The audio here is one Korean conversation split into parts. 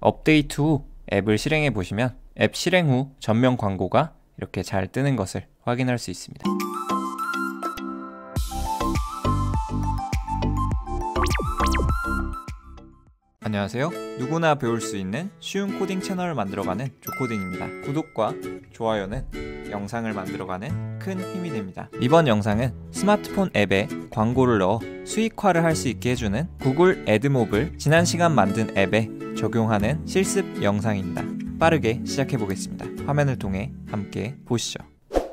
업데이트 후 앱을 실행해 보시면 앱 실행 후 전면 광고가 이렇게 잘 뜨는 것을 확인할 수 있습니다. 안녕하세요. 누구나 배울 수 있는 쉬운 코딩 채널을 만들어가는 조코딩입니다. 구독과 좋아요는 영상을 만들어가는 큰 힘이 됩니다. 이번 영상은 스마트폰 앱에 광고를 넣어 수익화를 할 수 있게 해주는 구글 애드몹을 지난 시간 만든 앱에 적용하는 실습 영상입니다. 빠르게 시작해 보겠습니다. 화면을 통해 함께 보시죠.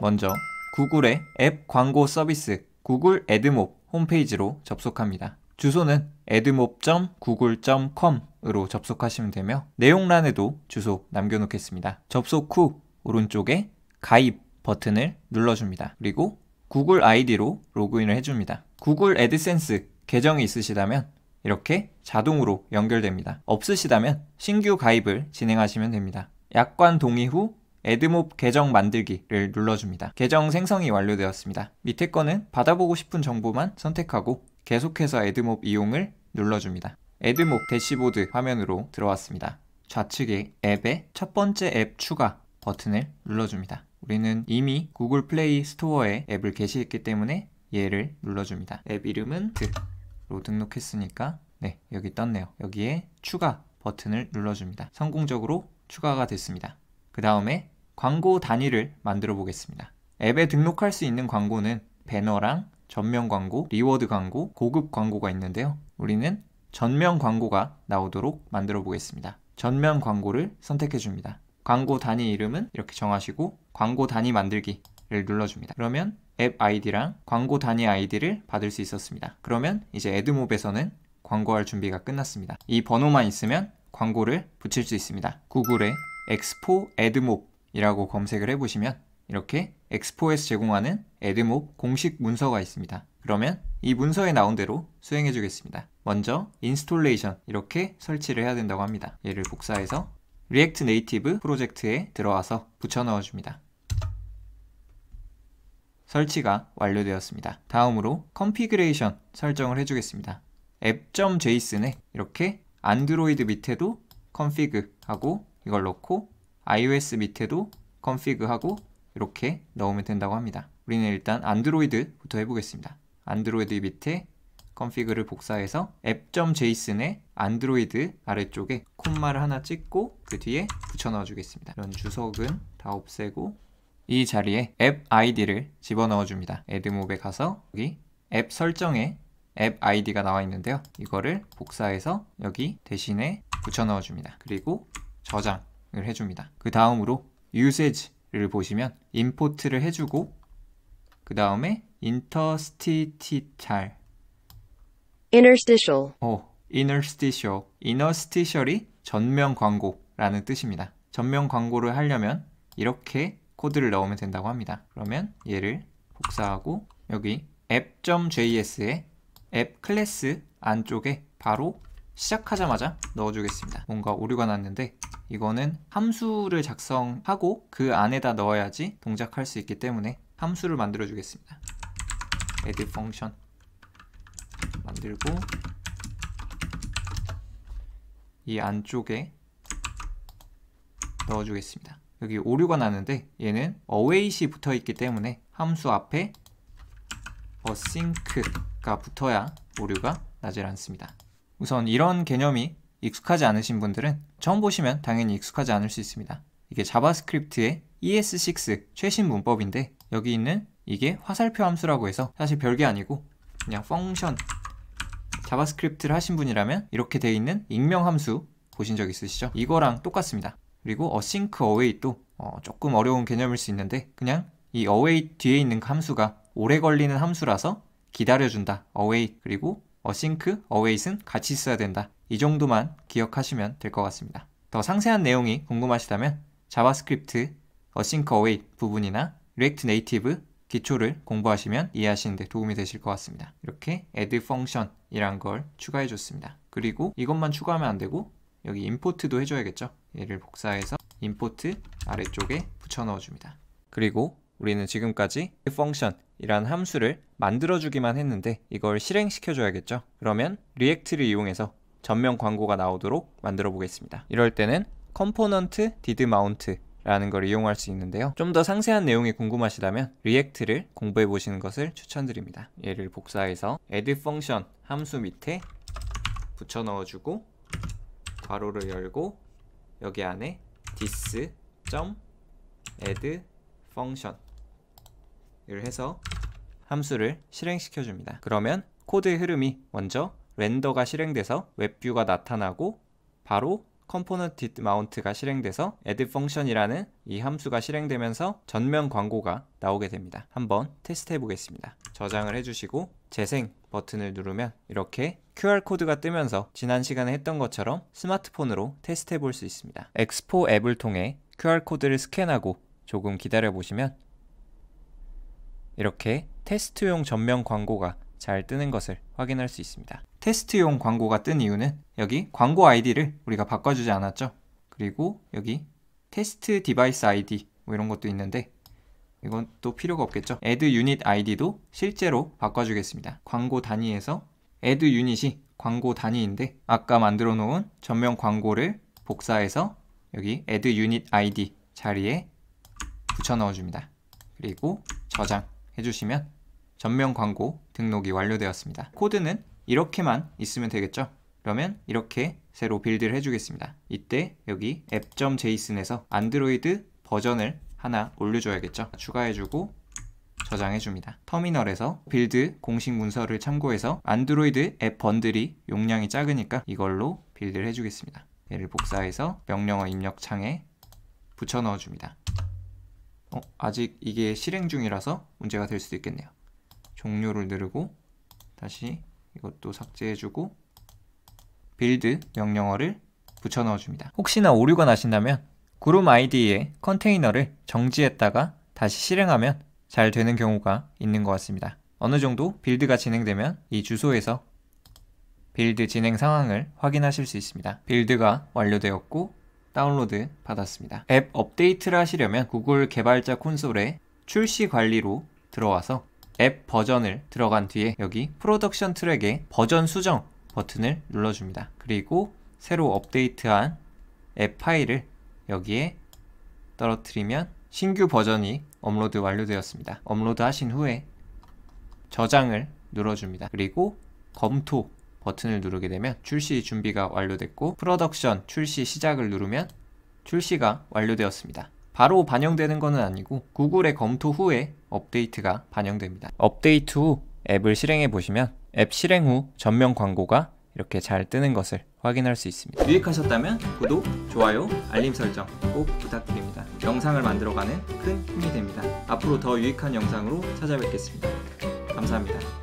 먼저 구글의 앱 광고 서비스 구글 애드몹 홈페이지로 접속합니다. 주소는 edmob.google.com으로 접속하시면 되며 내용란에도 주소 남겨놓겠습니다. 접속 후 오른쪽에 가입 버튼을 눌러줍니다. 그리고 구글 아이디로 로그인을 해줍니다. 구글 애드센스 계정이 있으시다면 이렇게 자동으로 연결됩니다. 없으시다면 신규 가입을 진행하시면 됩니다. 약관 동의 후 에드몹 계정 만들기를 눌러줍니다. 계정 생성이 완료되었습니다. 밑에 거는 받아보고 싶은 정보만 선택하고 계속해서 애드몹 이용을 눌러줍니다. 애드몹 대시보드 화면으로 들어왔습니다. 좌측에 앱의 첫 번째 앱 추가 버튼을 눌러줍니다. 우리는 이미 구글 플레이 스토어에 앱을 게시했기 때문에 얘를 눌러줍니다. 앱 이름은 드로 등록했으니까 네 여기 떴네요. 여기에 추가 버튼을 눌러줍니다. 성공적으로 추가가 됐습니다. 그 다음에 광고 단위를 만들어 보겠습니다. 앱에 등록할 수 있는 광고는 배너랑 전면 광고, 리워드 광고, 고급 광고가 있는데요. 우리는 전면 광고가 나오도록 만들어 보겠습니다. 전면 광고를 선택해 줍니다. 광고 단위 이름은 이렇게 정하시고 광고 단위 만들기를 눌러줍니다. 그러면 앱 아이디랑 광고 단위 아이디를 받을 수 있었습니다. 그러면 이제 애드몹에서는 광고할 준비가 끝났습니다. 이 번호만 있으면 광고를 붙일 수 있습니다. 구글에 엑스포 애드몹이라고 검색을 해보시면 이렇게 엑스포에서 제공하는 에드몹 공식 문서가 있습니다. 그러면 이 문서에 나온 대로 수행해 주겠습니다. 먼저 인스톨레이션 이렇게 설치를 해야 된다고 합니다. 얘를 복사해서 리액트 네이티브 프로젝트에 들어와서 붙여 넣어 줍니다. 설치가 완료되었습니다. 다음으로 컨피그레이션 설정을 해주겠습니다. app.json에 이렇게 안드로이드 밑에도 config 하고 이걸 넣고 iOS 밑에도 config 하고 이렇게 넣으면 된다고 합니다. 우리는 일단 안드로이드부터 해보겠습니다. 안드로이드 밑에 컨피그를 복사해서 app.json의 안드로이드 아래쪽에 콤마를 하나 찍고 그 뒤에 붙여넣어 주겠습니다. 이런 주석은 다 없애고 이 자리에 앱 아이디를 집어넣어 줍니다. 애드몹에 가서 여기 앱 설정에 앱 아이디가 나와 있는데요. 이거를 복사해서 여기 대신에 붙여넣어 줍니다. 그리고 저장을 해줍니다. 그 다음으로 usage 를 보시면 임포트를 해주고 그 다음에 interstitial interstitial 어, interstitial interstitial이 전면 광고라는 뜻입니다. 전면 광고를 하려면 이렇게 코드를 넣으면 된다고 합니다. 그러면 얘를 복사하고 여기 app.js의 앱 클래스 안쪽에 바로 시작하자마자 넣어주겠습니다 뭔가 오류가 났는데 이거는 함수를 작성하고 그 안에다 넣어야지 동작할 수 있기 때문에 함수를 만들어 주겠습니다 e d i function 만들고 이 안쪽에 넣어주겠습니다 여기 오류가 나는데 얘는 await이 붙어 있기 때문에 함수 앞에 async가 붙어야 오류가 나질 않습니다 우선 이런 개념이 익숙하지 않으신 분들은 처음 보시면 당연히 익숙하지 않을 수 있습니다. 이게 자바스크립트의 ES6 최신 문법인데 여기 있는 이게 화살표 함수라고 해서 사실 별게 아니고 그냥 펑션 자바스크립트를 하신 분이라면 이렇게 돼 있는 익명 함수 보신 적 있으시죠? 이거랑 똑같습니다. 그리고 어싱크 어웨이도 어 조금 어려운 개념일 수 있는데 그냥 이 어웨이 뒤에 있는 그 함수가 오래 걸리는 함수라서 기다려준다 어웨이 그리고 어싱크, 어웨이스는 같이 써야 된다. 이 정도만 기억하시면 될 것 같습니다. 더 상세한 내용이 궁금하시다면 자바스크립트, 어싱크 어웨이 부분이나 리액트 네이티브 기초를 공부하시면 이해하시는 데 도움이 되실 것 같습니다. 이렇게 add function이란 걸 추가해 줬습니다. 그리고 이것만 추가하면 안 되고 여기 import도 해줘야겠죠? 얘를 복사해서 import 아래쪽에 붙여 넣어줍니다. 그리고 우리는 지금까지 function이란 함수를 만들어주기만 했는데 이걸 실행시켜줘야겠죠. 그러면 r e a c t 를 이용해서 전면 광고가 나오도록 만들어 보겠습니다. 이럴 때는 c o o m p n e 컴포넌트 디드 마운트 라는 걸 이용할 수 있는데요. 좀 더 상세한 내용이 궁금하시다면 r e a c t 를 공부해 보시는 것을 추천드립니다. 얘를 복사해서 add function 함수 밑에 붙여 넣어주고 괄호를 열고 여기 안에 this.add function 를 해서 함수를 실행시켜 줍니다. 그러면 코드의 흐름이 먼저 렌더가 실행돼서 웹뷰가 나타나고 바로 컴포넌트 마운트가 실행돼서 add function이라는 이 함수가 실행되면서 전면 광고가 나오게 됩니다. 한번 테스트해 보겠습니다. 저장을 해주시고 재생 버튼을 누르면 이렇게 QR코드가 뜨면서 지난 시간에 했던 것처럼 스마트폰으로 테스트해 볼 수 있습니다. 엑스포 앱을 통해 QR코드를 스캔하고 조금 기다려 보시면 이렇게 테스트용 전면 광고가 잘 뜨는 것을 확인할 수 있습니다. 테스트용 광고가 뜬 이유는 여기 광고 아이디를 우리가 바꿔주지 않았죠. 그리고 여기 테스트 디바이스 아이디 뭐 이런 것도 있는데 이건 또 필요가 없겠죠. 애드 유닛 아이디도 실제로 바꿔주겠습니다. 광고 단위에서 애드 유닛이 광고 단위인데 아까 만들어 놓은 전면 광고를 복사해서 여기 애드 유닛 아이디 자리에 붙여 넣어줍니다. 그리고 저장 해주시면 전면 광고 등록이 완료되었습니다. 코드는 이렇게만 있으면 되겠죠? 그러면 이렇게 새로 빌드를 해주겠습니다. 이때 여기 app.json에서 안드로이드 버전을 하나 올려줘야겠죠? 추가해주고 저장해줍니다. 터미널에서 빌드 공식 문서를 참고해서 안드로이드 앱 번들이 용량이 작으니까 이걸로 빌드를 해주겠습니다. 얘를 복사해서 명령어 입력창에 붙여 넣어줍니다. 어, 아직 이게 실행 중이라서 문제가 될 수도 있겠네요. 종료를 누르고 다시 이것도 삭제해주고 빌드 명령어를 붙여 넣어줍니다. 혹시나 오류가 나신다면 그룹 아이디에 컨테이너를 정지했다가 다시 실행하면 잘 되는 경우가 있는 것 같습니다. 어느 정도 빌드가 진행되면 이 주소에서 빌드 진행 상황을 확인하실 수 있습니다. 빌드가 완료되었고 다운로드 받았습니다. 앱 업데이트를 하시려면 구글 개발자 콘솔에 출시 관리로 들어와서 앱 버전을 들어간 뒤에 여기 프로덕션 트랙에 버전 수정 버튼을 눌러줍니다. 그리고 새로 업데이트한 앱 파일을 여기에 떨어뜨리면 신규 버전이 업로드 완료되었습니다. 업로드 하신 후에 저장을 눌러줍니다. 그리고 검토 버튼을 누르게 되면 출시 준비가 완료됐고 프로덕션 출시 시작을 누르면 출시가 완료되었습니다. 바로 반영되는 것은 아니고 구글의 검토 후에 업데이트가 반영됩니다. 업데이트 후 앱을 실행해 보시면 앱 실행 후 전면 광고가 이렇게 잘 뜨는 것을 확인할 수 있습니다. 유익하셨다면 구독, 좋아요, 알림 설정 꼭 부탁드립니다. 영상을 만들어가는 큰 힘이 됩니다. 앞으로 더 유익한 영상으로 찾아뵙겠습니다. 감사합니다.